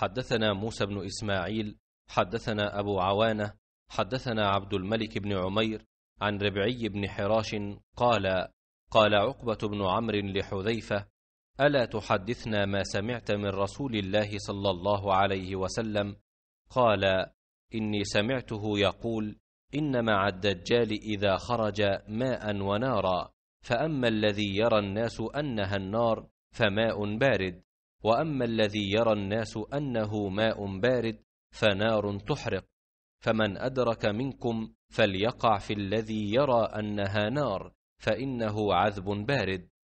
حدثنا موسى بن إسماعيل حدثنا أبو عوانة حدثنا عبد الملك بن عمير عن ربعي بن حراش قال قال عقبة بن عمرو لحذيفة ألا تحدثنا ما سمعت من رسول الله صلى الله عليه وسلم قال إني سمعته يقول إن مع الدجال إذا خرج ماء ونارا فأما الذي يرى الناس أنها النار فماء بارد واما الذي يرى الناس انه ماء بارد فنار تحرق فمن ادرك منكم فليقع في الذي يرى انها نار فانه عذب بارد